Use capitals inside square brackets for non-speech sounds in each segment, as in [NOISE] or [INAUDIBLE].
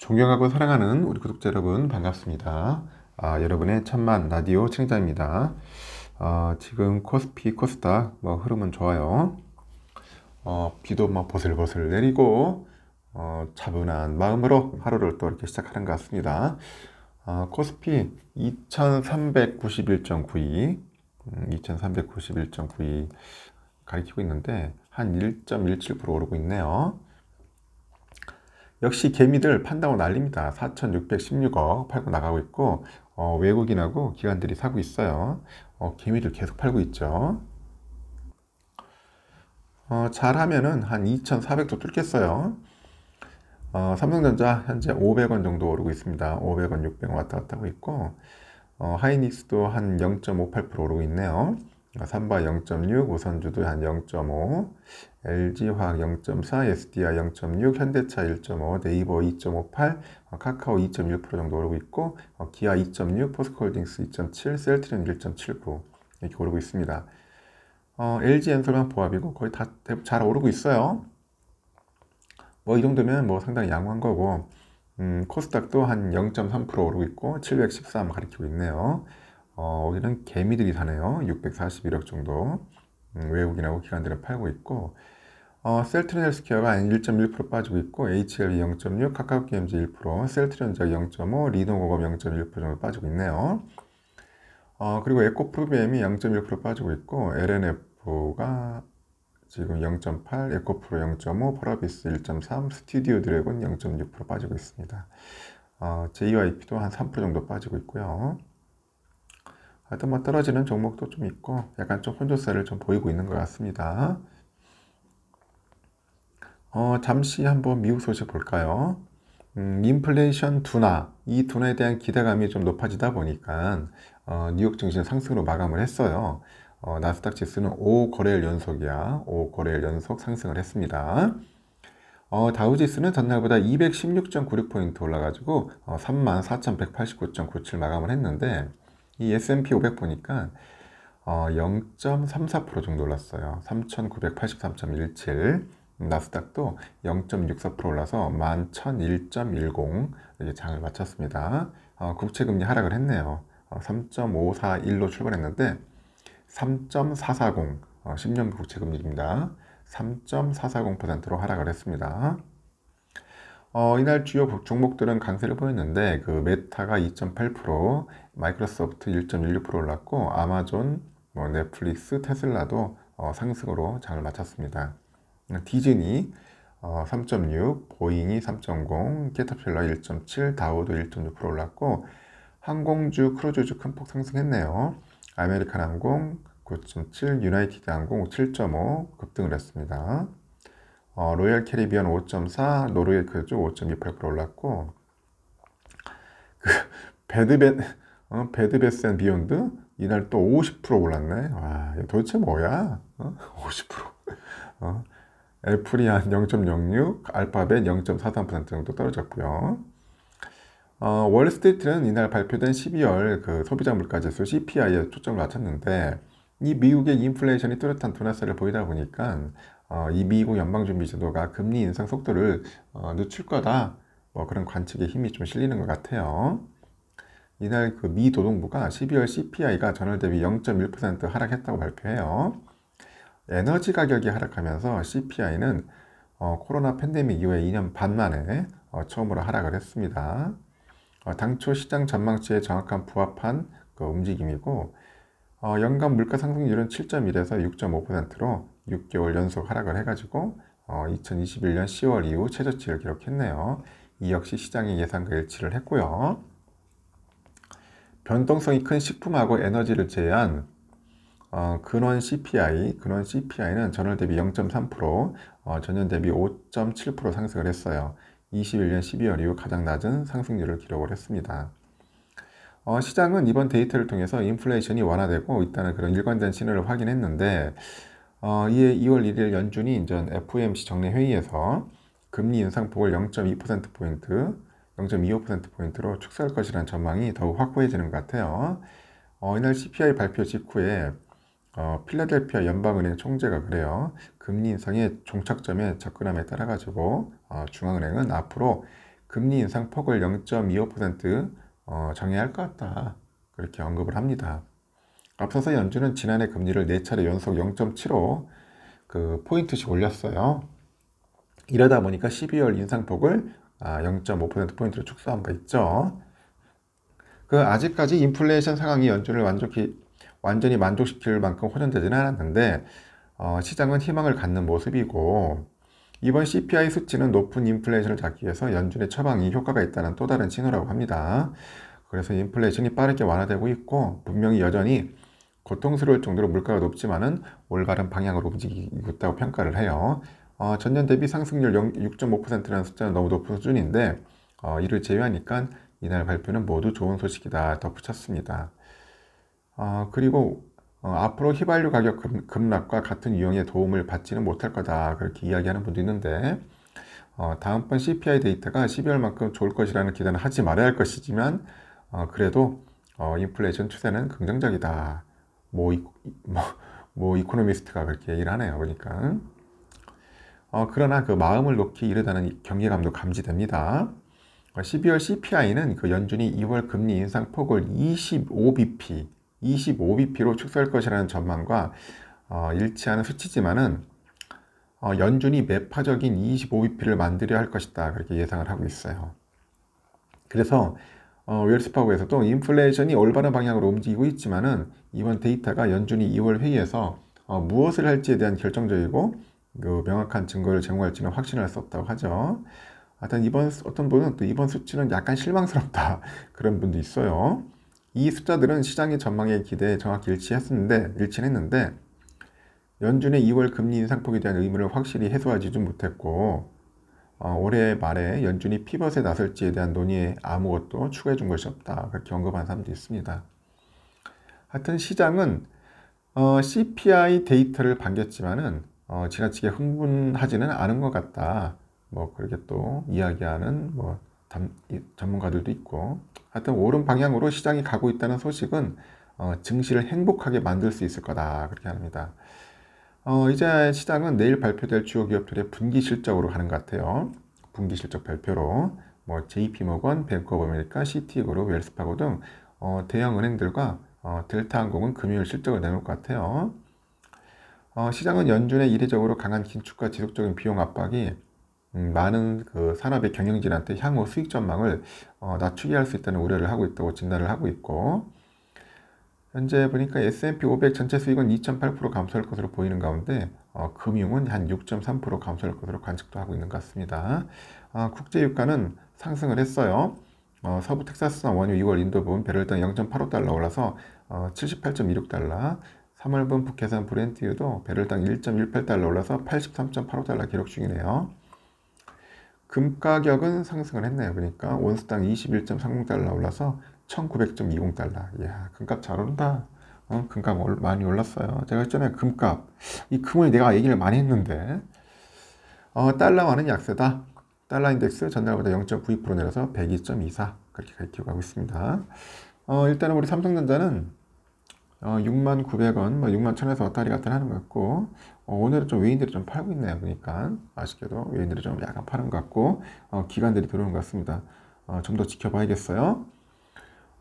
존경하고 사랑하는 우리 구독자 여러분 반갑습니다. 아, 여러분의 천만 라디오 청자입니다 아, 지금 코스피 코스닥 뭐 흐름은 좋아요. 어, 비도 막 보슬보슬 내리고 어, 차분한 마음으로 하루를 또 이렇게 시작하는 것 같습니다. 아, 코스피 2391.92 음, 2391.92 가리키고 있는데 한 1.17% 오르고 있네요. 역시 개미들 판다고 난립니다. 4,616억 팔고 나가고 있고 어, 외국인하고 기관들이 사고 있어요. 어, 개미들 계속 팔고 있죠. 어, 잘하면은 한 2,400도 뚫겠어요. 어, 삼성전자 현재 500원 정도 오르고 있습니다. 500원, 600원 왔다 갔다 하고 있고 어, 하이닉스도 한 0.58% 오르고 있네요. 3바 0.6, 우선주도 한 0.5, LG화학 0.4, SDI 0.6, 현대차 1.5, 네이버 2.58, 어, 카카오 2.1% 정도 오르고 있고 어, 기아 2.6, 포스코홀딩스 2.7, 셀트리온 1.79 이렇게 오르고 있습니다. 어, LG 엔솔만 보합이고 거의 다 잘 오르고 있어요. 뭐 이 정도면 뭐 상당히 양호한 거고 음, 코스닥도 한 0.3% 오르고 있고 713 가리키고 있네요. 어, 여기는 개미들이 사네요. 641억 정도. 음, 외국인하고 기관들은 팔고 있고 어, 셀트리온 헬스케어가 1.1% 빠지고 있고 HLE 0.6, 카카오게임즈 1%, 셀트리온작 0.5, 리노고업0.1% 정도 빠지고 있네요. 어, 그리고 에코프로비엠이 0.1% 빠지고 있고 LNF가 지금 0.8, 에코프로 0.5, 퍼라비스 1.3, 스튜디오 드래곤 0.6% 빠지고 있습니다. 어, JYP도 한 3% 정도 빠지고 있고요. 하여튼 뭐 떨어지는 종목도 좀 있고 약간 좀 혼조세를 좀 보이고 있는 것 같습니다. 어, 잠시 한번 미국 소식 볼까요? 음, 인플레이션 둔화, 이 둔화에 대한 기대감이 좀 높아지다 보니까 어, 뉴욕 증시는 상승으로 마감을 했어요. 어, 나스닥 지수는 5거래일 연속이야. 5거래일 연속 상승을 했습니다. 어, 다우지수는 전날보다 216.96포인트 올라가지고 어, 34,189.97 마감을 했는데 이 S&P 500 보니까 어, 0.34% 정도 올랐어요. 3,983.17. 나스닥도 0.64% 올라서 11,001.10 이렇게 장을 마쳤습니다. 어, 국채금리 하락을 했네요. 어, 3.541로 출발했는데 3.440 어, 10년 국채금리입니다. 3.440%로 하락을 했습니다. 어, 이날 주요 종목들은 강세를 보였는데 그 메타가 2.8%, 마이크로소프트 1.16% 올랐고 아마존, 뭐 넷플릭스, 테슬라도 어, 상승으로 장을 마쳤습니다. 디즈니 어, 3.6, 보잉이 3.0, 캐터필라 1.7, 다우도 1.6% 올랐고 항공주, 크루즈주 큰 폭 상승했네요. 아메리칸 항공 9.7, 유나이티드 항공 7.5 급등을 했습니다. 어, 로얄 캐리비언 5.4, 노르웨이 그쪽 5.28% 올랐고 그 배드벳 어, 배드벳센 비욘드 이날 또 50% 올랐네. 와, 도대체 뭐야? 어? 50%. [LAUGHS] 어? 애플이 한 0.06, 알파벳 0.43% 정도 떨어졌고요. 어, 월스트리트는 이날 발표된 12월 그 소비자 물가지수 CPI에 초점을 맞췄는데 이 미국의 인플레이션이 뚜렷한 도나세를 보이다 보니까 EBU 어, 연방준비제도가 금리 인상 속도를 어, 늦출 거다. 뭐 그런 관측에 힘이 좀 실리는 것 같아요. 이날 그 미 노동부가 12월 CPI가 전월 대비 0.1% 하락했다고 발표해요. 에너지 가격이 하락하면서 CPI는 어, 코로나 팬데믹 이후에 2년 반 만에 어, 처음으로 하락을 했습니다. 어, 당초 시장 전망치에 정확한 부합한 그 움직임이고 어, 연간 물가 상승률은 7.1에서 6.5%로 6개월 연속 하락을 해가지고 어, 2021년 10월 이후 최저치를 기록했네요. 이 역시 시장의 예상과 일치를 했고요. 변동성이 큰 식품하고 에너지를 제외한 어, 근원 CPI, 근원 CPI는 전월 대비 0.3%, 어, 전년 대비 5.7% 상승을 했어요. 21년 12월 이후 가장 낮은 상승률을 기록을 했습니다. 어, 시장은 이번 데이터를 통해서 인플레이션이 완화되고 있다는 그런 일관된 신호를 확인했는데 어, 이에 2월 1일 연준이 이제 FOMC 정례 회의에서 금리 인상 폭을 0.2% 포인트, 0.25% 포인트로 축소할 것이라는 전망이 더욱 확고해지는 것 같아요. 어, 이날 CPI 발표 직후에 어, 필라델피아 연방은행 총재가 그래요. 금리 인상의 종착점에 접근함에 따라 가지고 어, 중앙은행은 앞으로 금리 인상 폭을 0.25% 어, 정해야 할 것 같다. 그렇게 언급을 합니다. 앞서서 연준은 지난해 금리를 4차례 연속 0.75그 포인트씩 올렸어요. 이러다 보니까 12월 인상폭을 0.5%포인트로 아, 축소한 바 있죠. 그 아직까지 인플레이션 상황이 연준을 완전히, 완전히 만족시킬 만큼 호전되지는 않았는데 어, 시장은 희망을 갖는 모습이고 이번 CPI 수치는 높은 인플레이션을 잡기 위해서 연준의 처방이 효과가 있다는 또 다른 신호라고 합니다. 그래서 인플레이션이 빠르게 완화되고 있고 분명히 여전히 고통스러울 정도로 물가가 높지만은 올바른 방향으로 움직이고 있다고 평가를 해요. 어, 전년 대비 상승률 6.5%라는 숫자는 너무 높은 수준인데 어, 이를 제외하니까 이날 발표는 모두 좋은 소식이다 덧붙였습니다. 어, 그리고 어, 앞으로 휘발유 가격 급락과 같은 유형의 도움을 받지는 못할 거다 그렇게 이야기하는 분도 있는데 어, 다음번 CPI 데이터가 12월만큼 좋을 것이라는 기대는 하지 말아야 할 것이지만 어, 그래도 어, 인플레이션 추세는 긍정적이다. 뭐, 이, 뭐, 뭐 이코노미스트가 그렇게 얘기를 하네요. 그러니까. 어, 그러나 그 마음을 놓기 이르다는 경계감도 감지됩니다. 12월 어, CPI는 그 연준이 2월 금리 인상 폭을 25bp, 25bp로 축소할 것이라는 전망과 어, 일치하는 수치지만은 어, 연준이 매파적인 25bp를 만들어야 할 것이다 그렇게 예상을 하고 있어요. 그래서 어, 웰스파고에서도 인플레이션이 올바른 방향으로 움직이고 있지만은 이번 데이터가 연준이 2월 회의에서 어, 무엇을 할지에 대한 결정적이고 그 명확한 증거를 제공할지는 확신할 수 없다고 하죠. 하여튼 이번 어떤 분은 또 이번 수치는 약간 실망스럽다 [LAUGHS] 그런 분도 있어요. 이 숫자들은 시장의 전망의 기대에 정확히 일치했는데 일치했는데 연준의 2월 금리 인상 폭에 대한 의무를 확실히 해소하지 못했고 어, 올해 말에 연준이 피벗에 나설지에 대한 논의에 아무것도 추가해 준 것이 없다. 그렇게 언급한 사람도 있습니다. 하여튼 시장은 어, CPI 데이터를 반겼지만은 어, 지나치게 흥분하지는 않은 것 같다. 뭐 그렇게 또 이야기하는 뭐 담, 전문가들도 있고 하여튼 옳은 방향으로 시장이 가고 있다는 소식은 어, 증시를 행복하게 만들 수 있을 거다 그렇게 합니다. 어, 이제 시장은 내일 발표될 주요 기업들의 분기 실적으로 가는 것 같아요. 분기 실적 발표로 뭐 JP모건, 뱅크 오브 아메리카, 시티그룹, 웰스파고 등 어, 대형 은행들과 어, 델타항공은 금요일 실적을 내놓을 것 같아요. 어, 시장은 연준의 이례적으로 강한 긴축과 지속적인 비용 압박이 음, 많은 그 산업의 경영진한테 향후 수익 전망을 어, 낮추게 할 수 있다는 우려를 하고 있다고 진단을 하고 있고 현재 보니까 S&P 500 전체 수익은 2.8% 감소할 것으로 보이는 가운데 어, 금융은 한 6.3% 감소할 것으로 관측도 하고 있는 것 같습니다. 어, 국제 유가는 상승을 했어요. 어, 서부 텍사스나 원유 2월 인도분 배럴당 0.85달러 올라서 어, 78.26달러 3월분 북해산 브렌트유도 배럴당 1.18달러 올라서 83.85달러 기록 중이네요. 금 가격은 상승을 했네요. 그러니까 원수당 21.30달러 올라서 1900.20달러. 야 금값 잘 오른다. 어, 금값 많이 올랐어요. 제가 했잖아요. 금값. 이 금을 내가 얘기를 많이 했는데, 어, 달러와는 약세다. 달러 인덱스 전날보다 0.92% 내려서 102.24. 그렇게 가르치고 가고 있습니다. 어, 일단은 우리 삼성전자는 어, 6만 900원, 뭐 6만 1000에서 원 왔다리 갔다리 하는 것 같고, 어, 오늘은 좀 외인들이 좀 팔고 있네요. 그러니까 아쉽게도 외인들이 좀 약간 파는 것 같고, 어, 기관들이 들어오는 것 같습니다. 어, 좀 더 지켜봐야겠어요.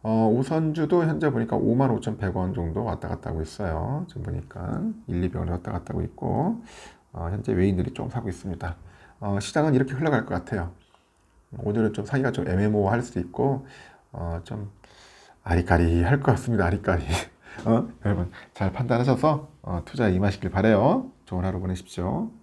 어, 우선주도 현재 보니까 55,100원 정도 왔다 갔다 하고 있어요. 지금 보니까 1, 200원 왔다 갔다 하고 있고 어, 현재 외인들이 좀 사고 있습니다. 어, 시장은 이렇게 흘러갈 것 같아요. 오늘은 좀 사기가 좀 애매모호할 수도 있고 어, 좀 아리까리 할 것 같습니다. 아리까리. [LAUGHS] 어? 여러분 잘 판단하셔서 어, 투자에 임하시길 바래요. 좋은 하루 보내십시오.